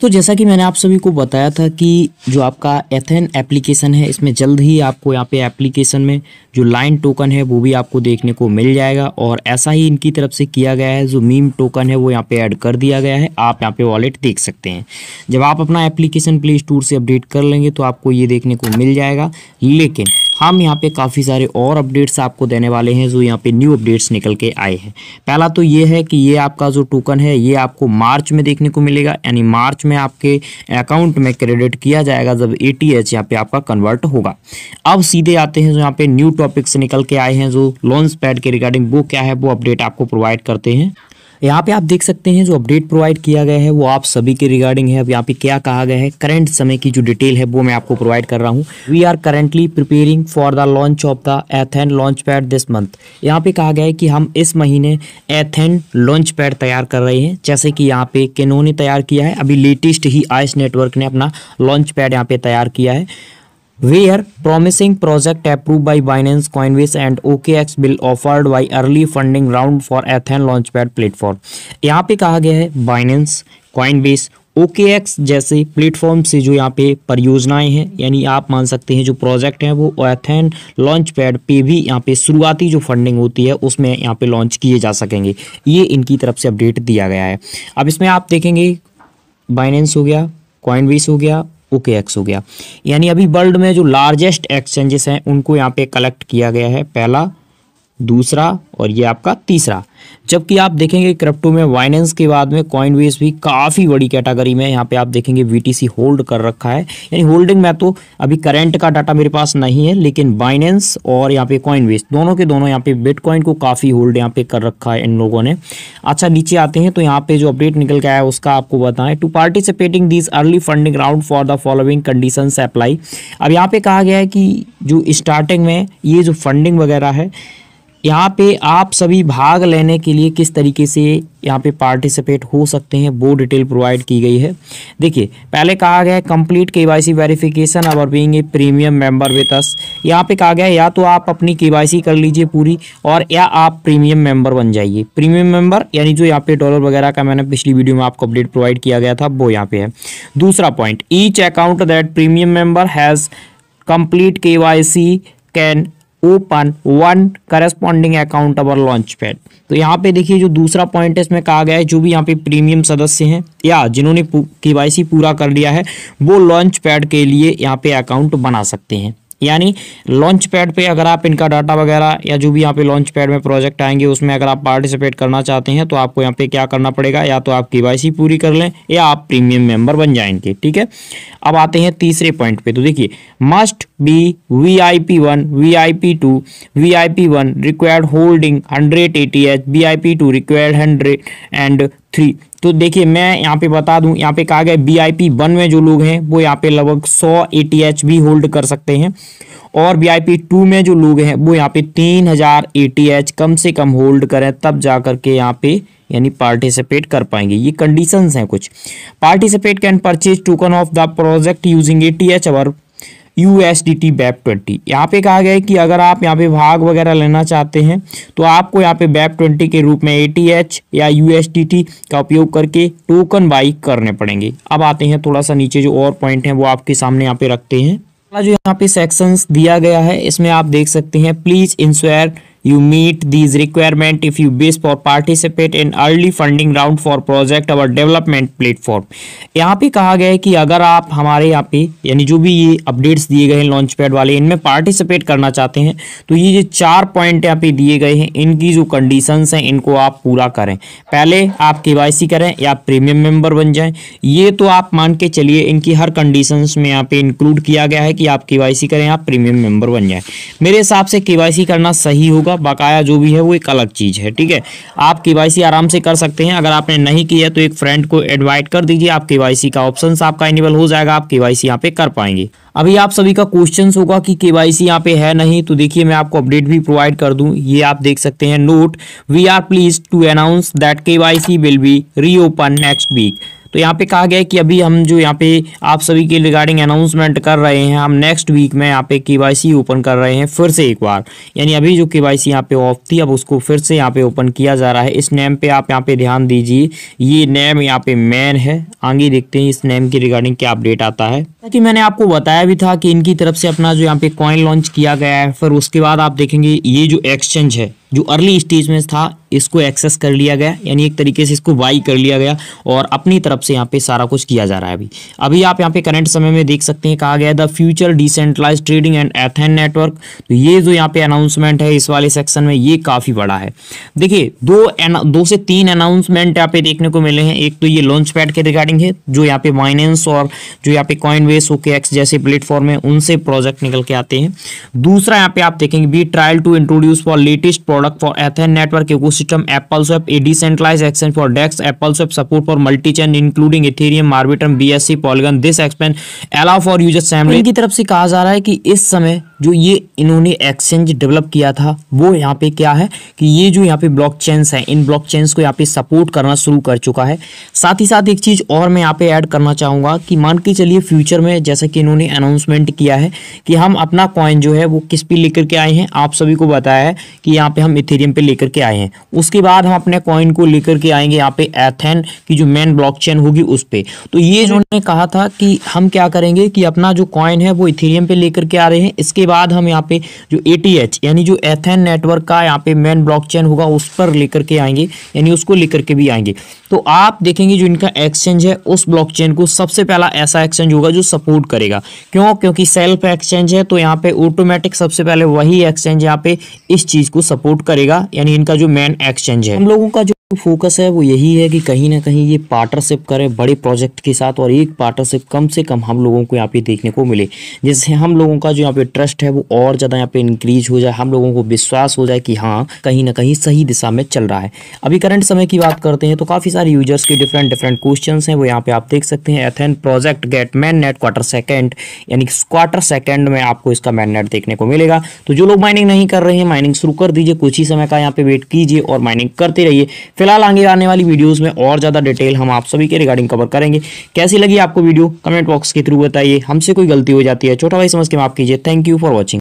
तो जैसा कि मैंने आप सभी को बताया था कि जो आपका एथेन एप्लीकेशन है इसमें जल्द ही आपको यहाँ पे एप्लीकेशन में जो लाइन टोकन है वो भी आपको देखने को मिल जाएगा और ऐसा ही इनकी तरफ से किया गया है जो मीम टोकन है वो यहाँ पे ऐड कर दिया गया है आप यहाँ पे वॉलेट देख सकते हैं जब आप अपना एप्लीकेशन प्ले स्टोर से अपडेट कर लेंगे तो आपको ये देखने को मिल जाएगा लेकिन हम यहाँ पे काफ़ी सारे और अपडेट्स आपको देने वाले हैं जो यहाँ पे न्यू अपडेट्स निकल के आए हैं पहला तो ये है कि ये आपका जो टोकन है ये आपको मार्च में देखने को मिलेगा यानी मार्च में आपके अकाउंट में क्रेडिट किया जाएगा जब ए टी एच यहाँ पे आपका कन्वर्ट होगा अब सीधे आते हैं जो यहाँ पे न्यू टॉपिक्स निकल के आए हैं जो लॉन्च पैड के रिगार्डिंग वो क्या है वो अपडेट आपको प्रोवाइड करते हैं यहाँ पे आप देख सकते हैं जो अपडेट प्रोवाइड किया गया है वो आप सभी के रिगार्डिंग है अब यहाँ पे क्या कहा गया है करंट समय की जो डिटेल है वो मैं आपको प्रोवाइड कर रहा हूँ we are currently preparing for the launch of the Athen launch pad this month यहाँ पे कहा गया है कि हम इस महीने एथेन लॉन्च पैड तैयार कर रहे हैं जैसे कि यहाँ पे केनो ने तैयार किया है अभी लेटेस्ट ही आइस नेटवर्क ने अपना लॉन्च पैड यहाँ पे तैयार किया है where promising project approved by Binance, Coinbase X bill offered by early funding round for Athen launch pad platform यहाँ पे कहा गया है Binance, Coinbase, एक्स जैसे प्लेटफॉर्म से जो यहाँ पे परियोजनाएं हैं यानी आप मान सकते हैं जो प्रोजेक्ट हैं वो एथेन लॉन्च पैड पे भी यहाँ पे शुरुआती जो फंडिंग होती है उसमें यहाँ पे लॉन्च किए जा सकेंगे ये इनकी तरफ से अपडेट दिया गया है अब इसमें आप देखेंगे बाइनेंस हो गया कॉइनबेस हो गया ओके एक्स हो गया यानी अभी वर्ल्ड में जो लार्जेस्ट एक्सचेंजेस हैं उनको यहाँ पे कलेक्ट किया गया है पहला दूसरा और ये आपका तीसरा जबकि आप देखेंगे क्रिप्टो में वाइनेंस के बाद में कॉइन वेस भी काफ़ी बड़ी कैटेगरी में यहाँ पे आप देखेंगे वीटीसी होल्ड कर रखा है यानी होल्डिंग में तो अभी करंट का डाटा मेरे पास नहीं है लेकिन वाइनेंस और यहाँ पे कॉइन वेस दोनों के दोनों यहाँ पे बिटकॉइन को काफ़ी होल्ड यहाँ पे कर रखा है इन लोगों ने अच्छा नीचे आते हैं तो यहाँ पे जो अपडेट निकल गया है उसका आपको बताएं to participating this early funding round for the following condition apply अब यहाँ पे कहा गया है कि जो स्टार्टिंग में ये जो फंडिंग वगैरह है यहाँ पे आप सभी भाग लेने के लिए किस तरीके से यहाँ पे पार्टिसिपेट हो सकते हैं वो डिटेल प्रोवाइड की गई है देखिए पहले कहा गया है complete K Y C verification our being a premium member with us यहाँ पे कहा गया है या तो आप अपनी के वाई सी कर लीजिए पूरी और या आप प्रीमियम मेंबर बन जाइए प्रीमियम मेंबर यानी जो यहाँ पे डॉलर वगैरह का मैंने पिछली वीडियो में आपको अपडेट प्रोवाइड किया गया था वो यहाँ पे है दूसरा point each account that premium member has complete K Y C can open one corresponding account our launch pad तो यहाँ पे देखिए जो दूसरा पॉइंट है इसमें कहा गया है जो भी यहाँ पे प्रीमियम सदस्य हैं या जिन्होंने के पूरा कर लिया है वो लॉन्च पैड के लिए यहाँ पे अकाउंट बना सकते हैं यानी लॉन्च पैड पे अगर आप इनका डाटा वगैरह या जो भी यहाँ पे लॉन्च पैड में प्रोजेक्ट आएंगे उसमें अगर आप पार्टिसिपेट करना चाहते हैं तो आपको यहाँ पे क्या करना पड़ेगा या तो आप के पूरी कर लें या आप प्रीमियम मेंबर बन जाएंगे ठीक है अब आते हैं तीसरे पॉइंट पे तो देखिए must be V I P one V I P two V I P one required holding hundred A T H V I P two required hundred and three तो देखिए मैं यहाँ पे बता दूं यहाँ पे कहा गया बी आई पी वन में जो लोग हैं वो यहाँ पे लगभग सौ ए टी एच भी होल्ड कर सकते हैं और बी आई पी टू में जो लोग हैं वो यहाँ पे तीन हजार ए टी एच कम से कम होल्ड करें तब जा करके यहाँ पे यानी पार्टिसिपेट कर पाएंगे ये कंडीशंस हैं कुछ participate can purchase token of the project using A T H our U S D T BEP twenty यहाँ पे कहा गया है कि अगर आप यहाँ पे भाग वगैरह लेना चाहते हैं तो आपको यहाँ पे बैप ट्वेंटी के रूप में ए टी एच या यू एस डी टी का उपयोग करके टोकन बाई करने पड़ेंगे अब आते हैं थोड़ा सा नीचे जो और पॉइंट है वो आपके सामने यहाँ पे रखते हैं जो यहाँ पे सेक्शंस दिया गया है इसमें आप देख सकते हैं please ensure you meet these requirement if you wish for participate in early funding round for project our development platform यहाँ पे कहा गया है कि अगर आप हमारे यहाँ पे यानी जो भी ये अपडेट्स दिए गए हैं लॉन्च पैड वाले इनमें पार्टिसिपेट करना चाहते हैं तो ये जो चार पॉइंट यहाँ पे दिए गए हैं इनकी जो कंडीशंस हैं इनको आप पूरा करें पहले आप के करें या प्रीमियम मेंबर बन जाएं ये तो आप मान के चलिए इनकी हर कंडीशंस में यहाँ पे इंक्लूड किया गया है कि आप के करें आप प्रीमियम मेंबर बन जाएं मेरे हिसाब से के करना सही होगा होगा मतलब बकाया जो भी है वो एक अलग चीज़ है ठीक है आप के आराम से कर सकते हैं अगर आपने नहीं किया तो एक फ्रेंड को एडवाइट कर दीजिए आप के का ऑप्शन आपका एनिबल हो जाएगा आप के वाई पे कर पाएंगे अभी आप सभी का क्वेश्चन होगा कि के वाई सी यहाँ पे है नहीं तो देखिए मैं आपको अपडेट भी प्रोवाइड कर दूं ये आप देख सकते हैं note we are please to announce that K Y C will be reopen next week तो यहाँ पे कहा गया है कि अभी हम जो यहाँ पे आप सभी के रिगार्डिंग अनाउंसमेंट कर रहे हैं हम नेक्स्ट वीक में यहाँ पे के ओपन कर रहे हैं फिर से एक बार यानी अभी जो के वाई सी यहाँ पे ऑफ थी अब उसको फिर से यहाँ पे ओपन किया जा रहा है इस नेम पे आप यहाँ पे ध्यान दीजिए ये नेम यहाँ पे मैन है आगे देखते हैं इस नेम के रिगार्डिंग क्या अपडेट आता है कि मैंने आपको बताया भी था कि इनकी तरफ से अपना जो यहाँ पे कॉइन लॉन्च किया गया है फिर उसके बाद आप देखेंगे ये जो एक्सचेंज है जो अर्ली स्टेज में था इसको एक्सेस कर लिया गया यानी एक तरीके से इसको बाई कर लिया गया और अपनी तरफ से यहाँ पे सारा कुछ किया जा रहा है अभी अभी आप यहाँ पे करंट समय में देख सकते हैं कहा गया the future decentralize trading and Athen network तो ये जो यहाँ पे अनाउंसमेंट है इस वाले सेक्शन में ये काफ़ी बड़ा है देखिए दो दो से तीन अनाउंसमेंट यहाँ पे देखने को मिले हैं एक तो ये लॉन्च पैड के रिगार्डिंग है जो यहाँ पे माइनेंस और जो यहाँ पे कॉइन वेस ओके जैसे प्लेटफॉर्म है उनसे प्रोजेक्ट निकल के आते हैं दूसरा यहाँ पे आप देखेंगे be trial to introduce for latest product product for Athen network ecosystem apple swap a decentralize exchange for DEX apple swap support for multi chain including Ethereum Arbitrum B S C Polygon this expand allow for users family की तरफ से कहा जा रहा है कि इस समय जो ये इन्होंने एक्सचेंज डेवलप किया था वो यहाँ पे क्या है कि ये जो यहाँ पे ब्लॉक हैं इन ब्लॉक चेन्स को यहाँ पे सपोर्ट करना शुरू कर चुका है साथ ही साथ एक चीज़ और मैं यहाँ पे ऐड करना चाहूँगा कि मान के चलिए फ्यूचर में जैसा कि इन्होंने अनाउंसमेंट किया है कि हम अपना कॉइन जो है वो किस पे लेकर के आए हैं आप सभी को बताया है कि यहाँ पे हम इथेरियम पे लेकर के आए हैं उसके बाद हम अपने कॉइन को लेकर के आएंगे यहाँ पे एथेन की जो मेन ब्लॉक होगी उस पर तो ये जो उन्होंने कहा था कि हम क्या करेंगे कि अपना जो कॉइन है वो इथेरियम पे लेकर के आ रहे हैं इसके बाद बाद हम यहाँ पे जो ए यानी जो एथेन नेटवर्क का यहाँ पे मेन ब्लॉकचेन होगा उस पर लेकर के आएंगे यानी उसको लेकर के भी आएंगे तो आप देखेंगे जो इनका एक्सचेंज है उस ब्लॉकचेन को सबसे पहला ऐसा एक्सचेंज होगा जो सपोर्ट करेगा क्यों क्योंकि सेल्फ एक्सचेंज है तो यहाँ पे ऑटोमेटिक सबसे पहले वही एक्सचेंज यहाँ पे इस चीज को सपोर्ट करेगा यानी इनका जो मेन एक्सचेंज है हम लोगों का जो फोकस है वो यही है कि कहीं ना कहीं ये पार्टनरशिप करें बड़े प्रोजेक्ट के साथ और एक पार्टनरशिप कम से कम हम लोगों को यहाँ पे देखने को मिले जिससे हम लोगों का जो यहाँ पे ट्रस्ट है वो और ज़्यादा यहाँ पे इंक्रीज हो जाए हम लोगों को विश्वास हो जाए कि हाँ कहीं ना कहीं सही दिशा में चल रहा है अभी करंट समय की बात करते हैं तो काफ़ी सारे यूजर्स के डिफरेंट डिफरेंट क्वेश्चन हैं वो यहाँ पे आप देख सकते हैं Athen project get mainnet quarter second यानी क्वार्टर सेकेंड में आपको इसका मैन नेट देखने को मिलेगा तो जो लोग माइनिंग नहीं कर रहे हैं माइनिंग शुरू कर दीजिए कुछ ही समय का यहाँ पे वेट कीजिए और माइनिंग करते रहिए फिलहाल आगे आने वाली वीडियोज़ में और ज़्यादा डिटेल हम आप सभी के रिगार्डिंग कवर करेंगे कैसी लगी आपको वीडियो कमेंट बॉक्स के थ्रू बताइए हमसे कोई गलती हो जाती है छोटा भाई समझ के माफ कीजिए थैंक यू फॉर वॉचिंग